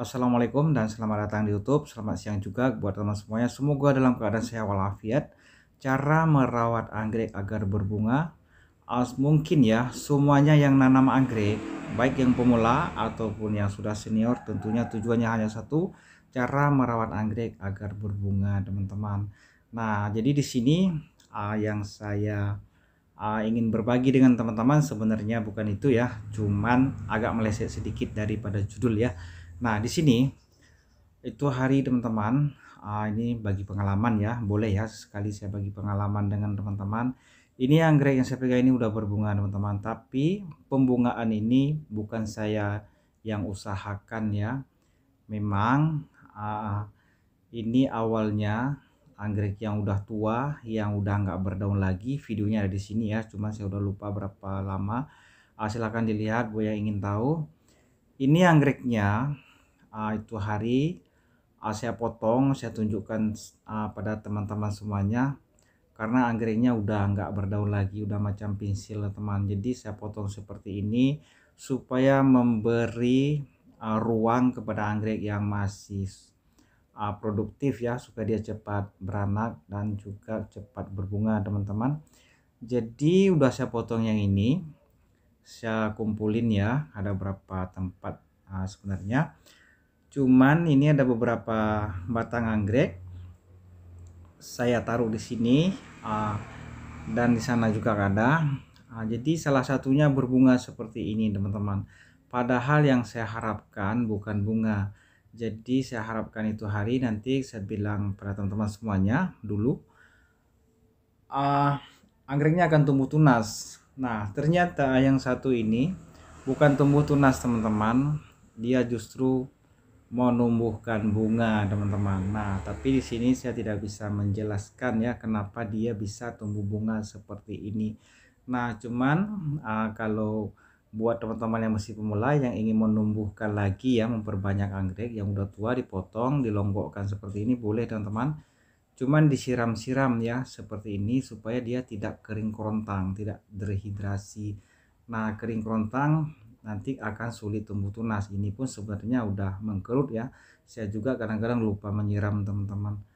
Assalamualaikum dan selamat datang di YouTube. Selamat siang juga buat teman semuanya. Semoga dalam keadaan sehat walafiat. Cara merawat anggrek agar berbunga as mungkin ya semuanya yang nanam anggrek baik yang pemula ataupun yang sudah senior tentunya tujuannya hanya satu cara merawat anggrek agar berbunga teman-teman. Nah, jadi di sini uh, yang saya uh, ingin berbagi dengan teman-teman sebenarnya bukan itu ya, cuman agak meleset sedikit daripada judul ya Nah, di sini itu hari teman-teman. Uh, ini bagi pengalaman ya, boleh ya sekali saya bagi pengalaman dengan teman-teman. Ini anggrek yang saya pegang ini udah berbunga teman-teman, tapi pembungaan ini bukan saya yang usahakan ya. Memang uh, ini awalnya anggrek yang udah tua yang udah nggak berdaun lagi videonya ada di sini ya cuma saya udah lupa berapa lama uh, ah, silahkan dilihat gue yang ingin tahu ini anggreknya uh, itu hari uh, saya potong saya tunjukkan uh, pada teman-teman semuanya karena anggreknya udah nggak berdaun lagi udah macam pensil teman jadi saya potong seperti ini supaya memberi uh, ruang kepada anggrek yang masih uh, produktif ya supaya dia cepat beranak dan juga cepat berbunga teman-teman jadi udah saya potong yang ini saya kumpulin ya ada berapa tempat uh, sebenarnya Cuman ini ada beberapa batang anggrek saya taruh di sini ah, dan di sana juga ada. Ah, jadi salah satunya berbunga seperti ini teman-teman. Padahal yang saya harapkan bukan bunga. Jadi saya harapkan itu hari nanti saya bilang pada teman-teman semuanya dulu ah, anggreknya akan tumbuh tunas. Nah ternyata yang satu ini bukan tumbuh tunas teman-teman, dia justru menumbuhkan bunga teman-teman nah tapi di sini saya tidak bisa menjelaskan ya kenapa dia bisa tumbuh bunga seperti ini nah cuman uh, kalau buat teman-teman yang masih pemula yang ingin menumbuhkan lagi ya memperbanyak anggrek yang udah tua dipotong dilonggokkan seperti ini boleh teman-teman cuman disiram-siram ya seperti ini supaya dia tidak kering kerontang tidak terhidrasi nah kering kerontang nanti akan sulit tumbuh tunas. Ini pun sebenarnya udah mengkerut ya. Saya juga kadang-kadang lupa menyiram teman-teman.